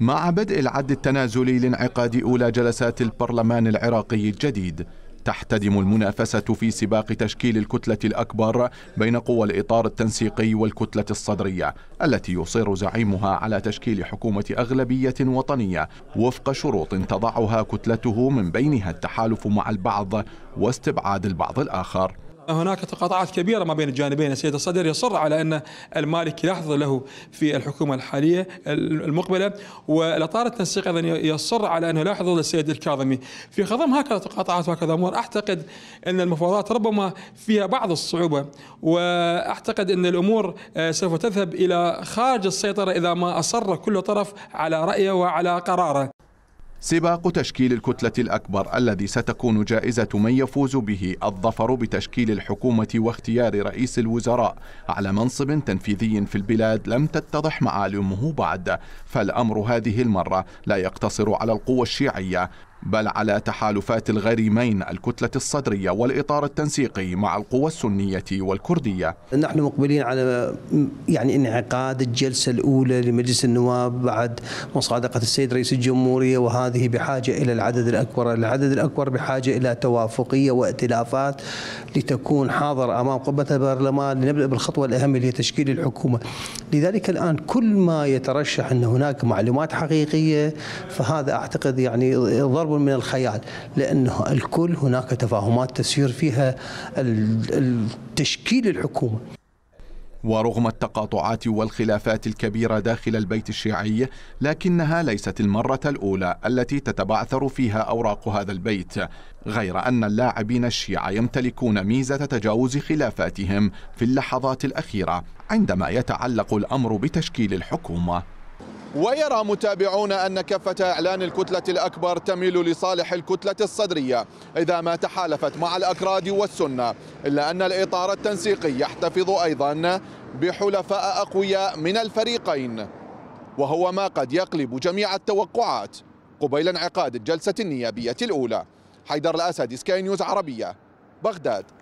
مع بدء العد التنازلي لانعقاد أولى جلسات البرلمان العراقي الجديد تحتدم المنافسة في سباق تشكيل الكتلة الأكبر بين قوى الإطار التنسيقي والكتلة الصدرية التي يصر زعيمها على تشكيل حكومة أغلبية وطنية وفق شروط تضعها كتلته من بينها التحالف مع البعض واستبعاد البعض الآخر أه، هناك تقاطعات كبيرة ما بين الجانبين السيد الصدر يصر على أن المالك يحظى له في الحكومة الحالية المقبلة والأطار التنسيق أيضا يصر على أنه لا للسيد الكاظمي في خضم هكذا تقاطعات وهكذا أمور أعتقد أن المفاوضات ربما فيها بعض الصعوبة وأعتقد أن الأمور آه، سوف تذهب إلى خارج السيطرة إذا ما أصر كل طرف على رأيه وعلى قراره سباق تشكيل الكتلة الأكبر الذي ستكون جائزة من يفوز به الظفر بتشكيل الحكومة واختيار رئيس الوزراء على منصب تنفيذي في البلاد لم تتضح معالمه بعد فالأمر هذه المرة لا يقتصر على القوى الشيعية بل على تحالفات الغريمين الكتلة الصدرية والإطار التنسيقي مع القوى السنية والكردية نحن مقبلين على يعني انعقاد الجلسة الأولى لمجلس النواب بعد مصادقة السيد رئيس الجمهورية وهذه بحاجة إلى العدد الأكبر العدد الأكبر بحاجة إلى توافقية وائتلافات لتكون حاضر أمام قبة البرلمان لنبدأ بالخطوة الأهم اللي هي تشكيل الحكومة لذلك الآن كل ما يترشح أن هناك معلومات حقيقية فهذا أعتقد يعني ضرب من الخيال لأنه الكل هناك تفاهمات تسير فيها تشكيل الحكومة ورغم التقاطعات والخلافات الكبيرة داخل البيت الشيعي لكنها ليست المرة الأولى التي تتبعثر فيها أوراق هذا البيت غير أن اللاعبين الشيعة يمتلكون ميزة تجاوز خلافاتهم في اللحظات الأخيرة عندما يتعلق الأمر بتشكيل الحكومة ويرى متابعون أن كفة إعلان الكتلة الأكبر تميل لصالح الكتلة الصدرية إذا ما تحالفت مع الأكراد والسنة إلا أن الإطار التنسيقي يحتفظ أيضا بحلفاء أقوياء من الفريقين وهو ما قد يقلب جميع التوقعات قبيل انعقاد الجلسة النيابية الأولى حيدر الأسد سكاي نيوز عربية بغداد